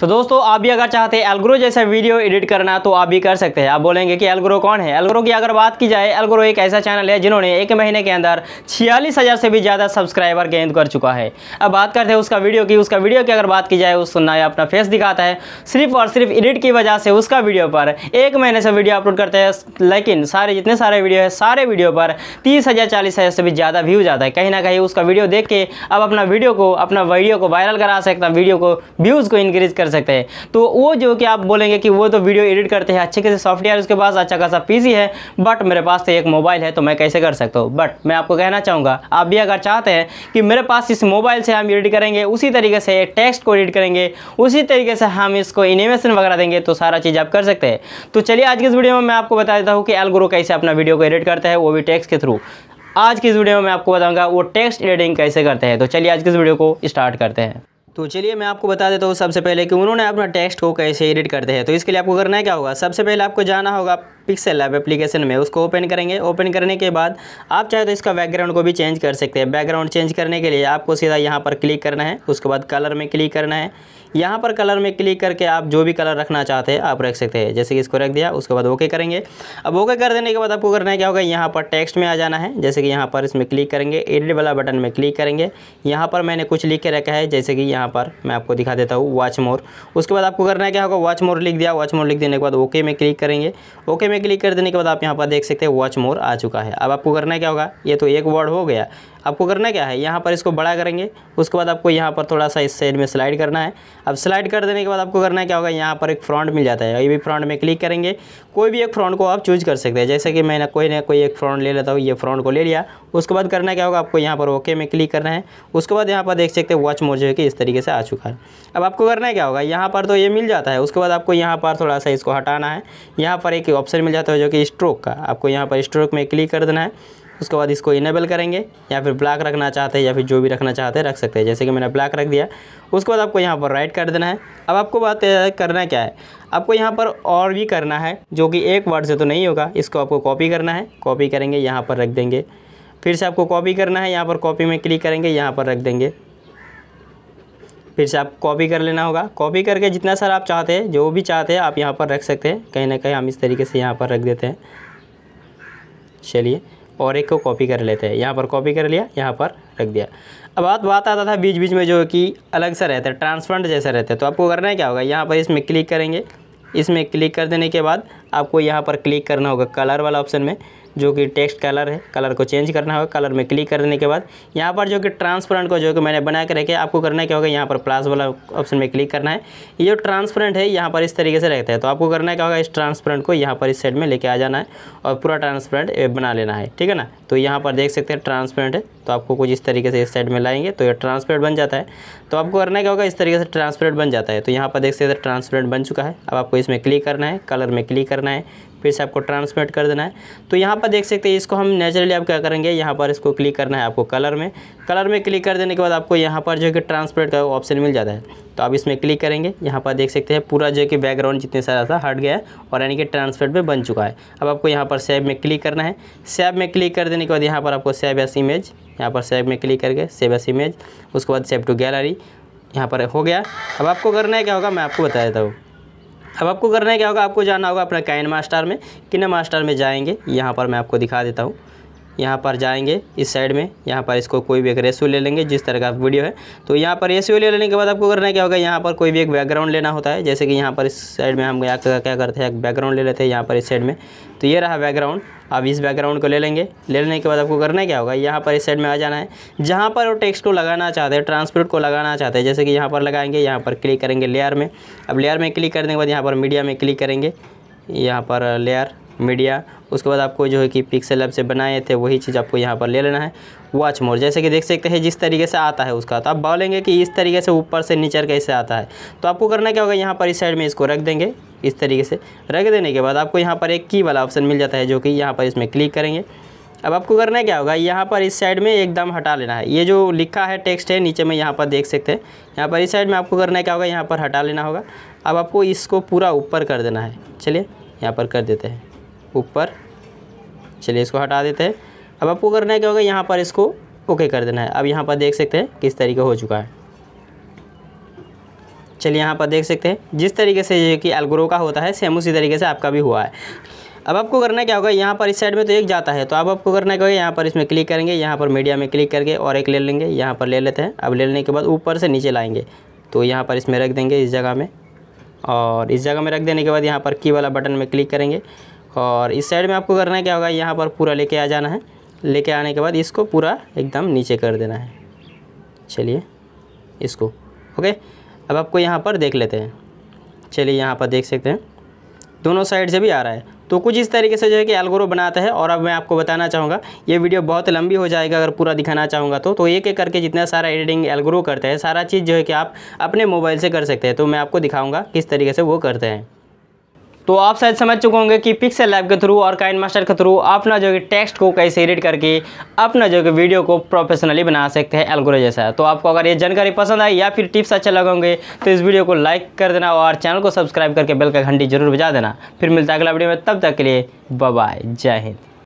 तो दोस्तों आप भी अगर चाहते हैं एलग्रो जैसा वीडियो एडिट करना तो आप भी कर सकते हैं आप बोलेंगे कि एलग्रो कौन है एलग्रो की अगर बात की जाए एलग्रो एक ऐसा चैनल है जिन्होंने एक महीने के अंदर छियालीस हज़ार से भी ज़्यादा सब्सक्राइबर गेंद कर चुका है अब बात करते हैं उसका वीडियो की उसका वीडियो की अगर बात की जाए सुनना या अपना फेस दिखाता है सिर्फ और सिर्फ एडिट की वजह से उसका वीडियो पर एक महीने से वीडियो अपलोड करते हैं लेकिन सारे जितने सारे वीडियो है सारे वीडियो पर तीस हज़ार चालीस हज़ार से भी ज़्यादा व्यूज़ आता है कहीं ना कहीं उसका वीडियो देख के अब अपना वीडियो को अपना वीडियो को वायरल करा सकता वीडियो को व्यूज़ को इंक्रीज़ कर कर सकते हैं तो वो जो कि आप बोलेंगे कि वो तो वीडियो एडिट करते हैं अच्छे खासे सॉफ्टवेयर उसके पास अच्छा खासा पीसी है बट मेरे पास तो एक मोबाइल है तो मैं कैसे कर सकता हूँ बट मैं आपको कहना चाहूँगा आप भी अगर चाहते हैं कि मेरे पास इस मोबाइल से हम एडिट करेंगे उसी तरीके से टेक्स्ट को एडिट करेंगे उसी तरीके से हम इसको इनिवेशन वगैरह देंगे तो सारा चीज़ आप कर सकते हैं तो चलिए आज के इस वीडियो में मैं आपको बता देता हूँ कि एलगुरु कैसे अपना वीडियो को एडिट करता है वो भी टेक्स्ट के थ्रू आज की इस वीडियो में मैं आपको बताऊंगा वो टेक्स्ट एडिटिंग कैसे करते हैं तो चलिए आज की इस वीडियो को स्टार्ट करते हैं तो चलिए मैं आपको बता देता हूँ सबसे पहले कि उन्होंने अपना टेक्स्ट को कैसे एडिट करते हैं तो इसके लिए आपको करना है क्या होगा सबसे पहले आपको जाना होगा पिक्सल ऐप एप्लीकेशन में उसको ओपन करेंगे ओपन करने के बाद आप चाहे तो इसका बैकग्राउंड को भी चेंज कर सकते हैं बैकग्राउंड चेंज करने के लिए आपको सीधा यहाँ पर क्लिक करना है उसके बाद कलर में क्लिक करना है यहाँ पर कलर में क्लिक करके आप जो भी कलर रखना चाहते हैं आप रख सकते हैं जैसे कि इसको रख दिया उसके बाद ओके करेंगे अब ओके कर देने के बाद आपको करना है क्या होगा यहाँ पर टेक्स्ट में आ जाना है जैसे कि यहाँ पर इसमें क्लिक करेंगे एडिट वाला बटन में क्लिक करेंगे यहाँ पर मैंने कुछ लिख के रखा है जैसे कि यहाँ पर मैं आपको दिखा देता हूँ वॉच मोर उसके बाद आपको करना है क्या होगा वॉच मोर लिख दिया वॉच मोर लिख देने के बाद ओके में क्लिक करेंगे ओके में पे क्लिक कर देने के बाद आप यहाँ पर देख सकते हैं वॉच मोर आ चुका है अब आपको करना क्या होगा ये तो एक वर्ड हो गया आपको करना क्या है यहाँ पर इसको बड़ा करेंगे उसके बाद आपको यहाँ पर थोड़ा सा इस साइड में स्लाइड करना है अब स्लाइड कर देने के बाद आपको करना क्या होगा यहाँ पर एक फ्रॉन्ट मिल जाता है ये भी फ्रॉन्ट में क्लिक करेंगे कोई भी एक फ्रॉन्ट को आप चूज कर सकते हैं जैसे कि मैंने कोई ना कोई एक फ्रॉन्ट ले लेता हूँ ये फ्रॉन्ट को ले लिया उसके बाद करना क्या होगा आपको यहाँ पर ओके में क्लिक करना है उसके बाद यहाँ पर देख सकते हैं वॉच मोजे कि इस तरीके से आ चुका है अब आपको करना है क्या होगा यहाँ पर तो ये मिल जाता है उसके बाद आपको यहाँ पर थोड़ा सा इसको हटाना है यहाँ पर एक ऑप्शन मिल जाता है जो कि स्ट्रोक का आपको यहाँ पर स्ट्रोक में क्लिक कर देना है उसके बाद इसको इनेबल करेंगे या फिर ब्लैक रखना चाहते हैं या फिर जो भी रखना चाहते हैं रख सकते हैं जैसे कि मैंने ब्लैक रख दिया उसके बाद आपको यहाँ पर राइट कर देना है अब आपको बात करना क्या है आपको यहाँ पर और भी करना है जो कि एक वर्ड से तो नहीं होगा इसको आपको कॉपी करना है कॉपी करेंगे यहाँ पर रख देंगे फिर से आपको कॉपी करना है यहाँ पर कॉपी में क्लिक करेंगे यहाँ पर रख देंगे फिर से आप कॉपी कर लेना होगा कॉपी करके जितना सारा आप चाहते हैं जो भी चाहते हैं आप यहाँ पर रख सकते हैं कहीं ना कहीं हम इस तरीके से यहाँ पर रख देते हैं चलिए और एक को कॉपी कर लेते हैं यहाँ पर कॉपी कर लिया यहाँ पर रख दिया अब बात बात आता था बीच बीच में जो कि अलग सा रहता है ट्रांसफरेंट जैसा रहता है तो आपको करना है क्या होगा यहाँ पर इसमें क्लिक करेंगे इसमें क्लिक कर देने के बाद आपको यहाँ पर क्लिक करना होगा कलर वाला ऑप्शन में जो कि टेक्स्ट कलर है कलर को चेंज करना होगा कलर में क्लिक करने के बाद यहाँ पर जो कि ट्रांसपेरेंट को जो कि मैंने बना के रखे आपको करना क्या होगा यहाँ पर प्लस वाला ऑप्शन में क्लिक करना है ये जो ट्रांसपेरेंट है यहाँ पर इस तरीके से रहता है तो आपको करना क्या होगा इस ट्रांसपेरेंट को यहाँ पर इस साइड में लेके आ जाना है और पूरा ट्रांसपेरेंट बना लेना है ठीक है ना तो यहाँ पर देख सकते हैं ट्रांसपेरेंट है तो आपको कुछ इस तरीके से इस साइड में लाएंगे तो ये ट्रांसपेरेंट बन जाता है तो आपको करना क्या होगा इस तरीके से ट्रांसपेरेंट बन जाता है तो यहाँ पर देख सकते हैं ट्रांसपेरेंट बन चुका है अब आपको इसमें क्लिक करना है कलर में क्लिक करना है फिर से आपको ट्रांसमिट कर देना है तो यहाँ पर देख सकते हैं इसको हम नेचुरली आप क्या करेंगे यहाँ पर इसको क्लिक करना है आपको कलर में कलर में क्लिक कर देने के बाद आपको यहाँ पर जो है कि ट्रांसमिट का ऑप्शन मिल जाता है तो आप इसमें क्लिक करेंगे यहाँ पर देख सकते हैं पूरा जो है कि बैकग्राउंड जितने सारा था हट गया है और यानी कि ट्रांसमिट में बन चुका है अब आपको यहाँ पर सेव में क्लिक करना है सेव में क्लिक कर देने के बाद यहाँ पर आपको सेव एस इमेज यहाँ पर सेव में क्लिक करके सेव एस इमेज उसके बाद सेव टू गैलरी यहाँ पर हो गया अब आपको करना है क्या होगा मैं आपको बता देता हूँ अब आपको करना क्या होगा आपको जाना होगा अपना कैन मास्टर में किन मास्टर में जाएंगे यहाँ पर मैं आपको दिखा देता हूँ यहाँ पर जाएंगे इस साइड में यहाँ पर इसको कोई भी एक रेशियो ले लेंगे जिस तरह का वीडियो है तो यहाँ पर रेशियो ले लेने के बाद आपको करना क्या होगा यहाँ पर कोई भी एक बैकग्राउंड लेना होता है जैसे कि यहाँ पर इस साइड में हम क्या करते हैं बैकग्राउंड ले लेते हैं यहाँ पर इस साइड में तो ये रहा बैकग्राउंड अब इस बैकग्राउंड को ले लेंगे ले लेने के बाद आपको करना क्या होगा यहाँ पर इस साइड में आ जाना है जहाँ पर वो टेक्स्ट को लगाना चाहते हैं ट्रांसपोर्ट को लगाना चाहते हैं जैसे कि यहाँ पर लगाएंगे यहाँ पर क्लिक करेंगे लेयर में अब लेयर में क्लिक करने के बाद यहाँ पर मीडिया में क्लिक करेंगे यहाँ पर लेयर मीडिया उसके बाद आपको जो है कि पिक्सल ऐप से बनाए थे वही चीज़ आपको यहाँ पर ले लेना है वॉच मोड जैसे कि देख सकते हैं जिस तरीके से आता है उसका तो आप बोलेंगे कि इस तरीके से ऊपर से नीचे कैसे आता है तो आपको करना क्या होगा यहाँ पर इस साइड में इसको रख देंगे इस तरीके से रख देने के बाद आपको यहाँ पर एक की वाला ऑप्शन मिल जाता है जो कि यहाँ पर इसमें क्लिक करेंगे अब आपको करना क्या होगा यहाँ पर इस साइड में एकदम हटा लेना है ये जो लिखा है टेक्स्ट है नीचे में यहाँ पर देख सकते हैं यहाँ पर इस साइड में आपको करना क्या होगा यहाँ पर हटा लेना होगा अब आपको इसको पूरा ऊपर कर देना है चलिए यहाँ पर कर देते हैं ऊपर चलिए इसको हटा देते हैं अब आपको करना है क्या होगा यहाँ पर इसको ओके कर देना है अब यहाँ पर देख सकते हैं किस तरीके हो चुका है चलिए यहाँ पर देख सकते हैं जिस तरीके से ये कि एलग्रो का होता है सेम उसी तरीके से आपका भी हुआ है अब आपको करना क्या होगा यहाँ पर इस साइड में तो एक जाता है तो अब आपको करना क्या होगा यहाँ पर इसमें क्लिक करेंगे यहाँ पर मीडिया में क्लिक करके और एक ले लेंगे यहाँ पर ले लेते हैं अब ले लेने के बाद ऊपर से नीचे लाएंगे तो यहाँ पर इसमें रख देंगे इस जगह में और इस जगह में रख देने के बाद यहाँ पर की वाला बटन में क्लिक करेंगे और इस साइड में आपको करना है क्या होगा यहाँ पर पूरा लेके आ जाना है लेके आने के बाद इसको पूरा एकदम नीचे कर देना है चलिए इसको ओके अब आपको यहाँ पर देख लेते हैं चलिए यहाँ पर देख सकते हैं दोनों साइड से भी आ रहा है तो कुछ इस तरीके से जो है कि एल्गोरो बनाता है और अब मैं आपको बताना चाहूँगा ये वीडियो बहुत लंबी हो जाएगा अगर पूरा दिखाना चाहूँगा तो तो एक एक करके जितना सारा एडिटिंग एल्गोरो करते हैं सारा चीज़ जो है कि आप अपने मोबाइल से कर सकते हैं तो मैं आपको दिखाऊँगा किस तरीके से वो करते हैं तो आप शायद समझ चुके होंगे कि पिक्सल लैब के थ्रू और काइन मास्टर के थ्रू अपना जो कि टेक्स्ट को कैसे एडिट करके अपना जो कि वीडियो को प्रोफेशनली बना सकते हैं एल्गोरिथम जैसा तो आपको अगर ये जानकारी पसंद आई या फिर टिप्स अच्छे लगे होंगे तो इस वीडियो को लाइक कर देना और चैनल को सब्सक्राइब करके बेल का घंटी जरूर बजा देना फिर मिलता है अगला वीडियो में तब तक के लिए बाय जय हिंद